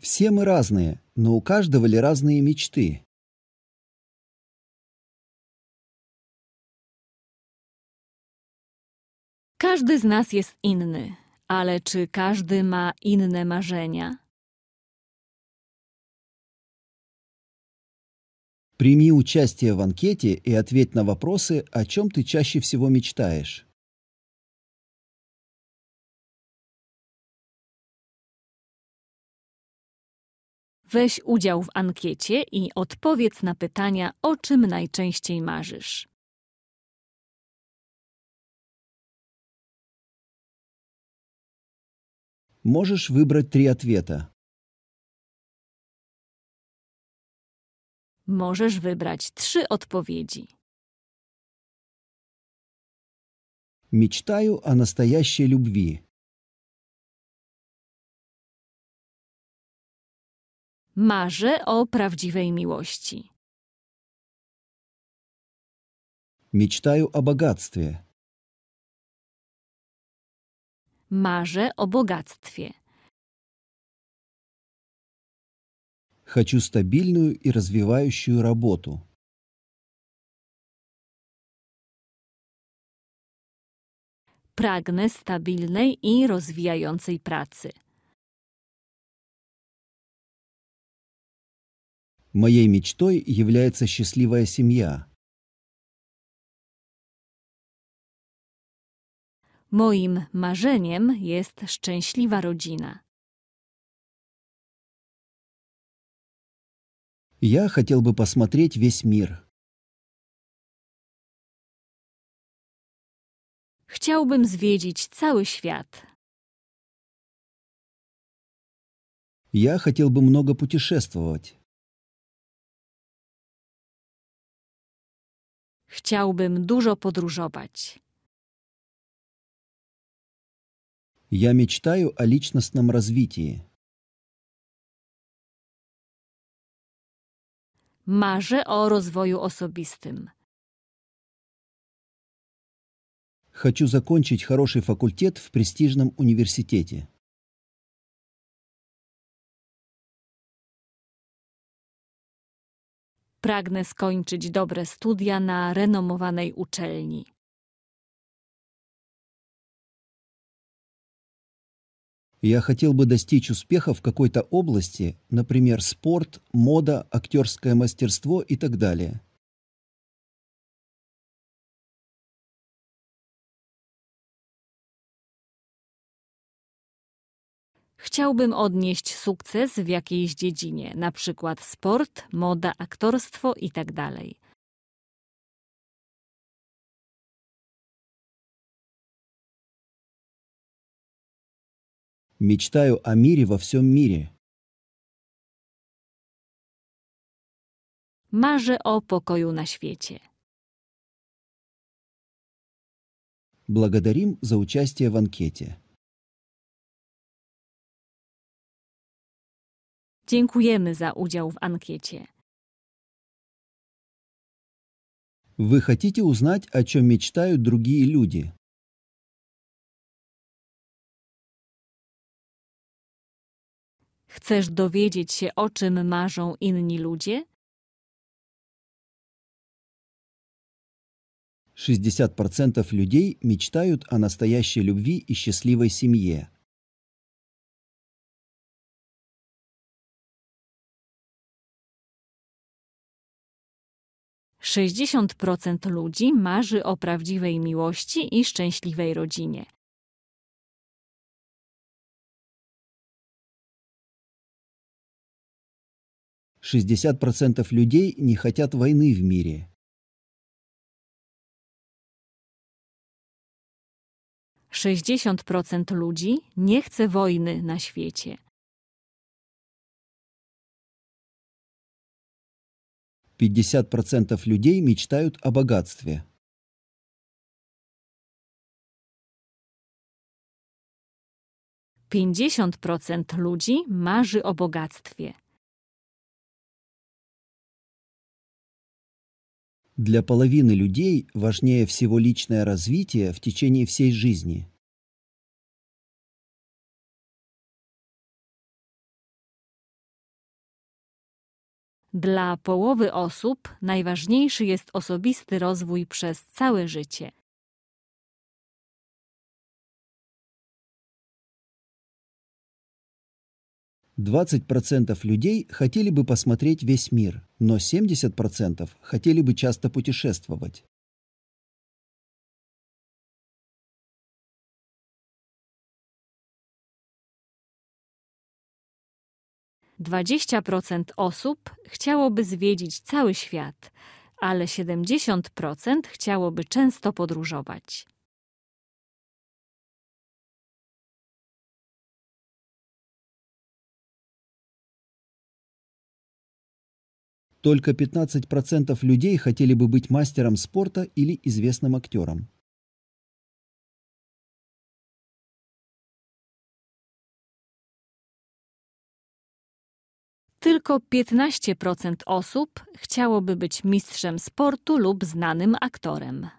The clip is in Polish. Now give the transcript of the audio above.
Все мы разные, но у каждого ли разные мечты? Każdy z nas jest inny, ale czy każdy ma inne marzenia? Прими участие в анкете и ответь на вопросы, о чем ты чаще всего мечтаешь. Weź udział w ankiecie i odpowiedz na pytania, o czym najczęściej marzysz. Możesz wybrać trzy odpowiedzi. Możesz wybrać trzy odpowiedzi. Мечтаю о настоящей любви. Marzę o prawdziwej miłości. Мечтаю о богатстве. Marzę o bogactwie. Хочу стабильную и развивающую работу. Pragnę stabilnej i rozwijającej pracy. Моей мечтой является счастливая семья. Моим marzeniem есть счастливая rodzina. Я хотел бы посмотреть весь мир. Хотел Chciałbym zwiedzić целый świat. Я хотел бы много путешествовать. Chciałbym dużo подорожовать. Я мечтаю о личностном развитии. Marzę o rozwoju osobistym. Хочу закончить хороший факультет в престижном университете. Pragnę skończyć dobre studia na renomowanej uczelni. Я хотел бы достичь успеха в какой-то области, например, спорт, мода, актерское мастерство и так далее. Chciałbym odnieść sukces w jakiejś dziedzinie, na przykład sport, moda, aktorstwo itd. Tak Мечтаю о мире во всем мире. Marzę o pokoju na świecie. Благодарим за участие в анкете. Dziękujemy za udział w ankiecie. Wy chcecie uznać, o czym мечтają другие люди? Chcesz dowiedzieć się, o czym marzą inni ludzie? 60% ludzi мечтают o настоящей любви i szczęśliwej семье. 60% ludzi marzy o prawdziwej miłości i szczęśliwej rodzinie. Шестьдесят процентов людей не хотят войны в мире. 60% ludzi nie chce wojny na świecie. 50% людей мечтают о богатстве. Пятьдесят процент людей marzy o богатстве. Для половины людей важнее всего личное развитие в течение всей жизни. Dla połowy osób najważniejszy jest osobisty rozwój przez całe życie. Двадцать процентов людей хотели бы посмотреть весь мир, но 70% хотели бы часто путешествовать. 20% osób chciałoby zwiedzić cały świat, ale 70% chciałoby często podróżować. Tylko 15% людей хотели бы быть sportu спорта или известным актером. tylko 15% osób chciałoby być mistrzem sportu lub znanym aktorem.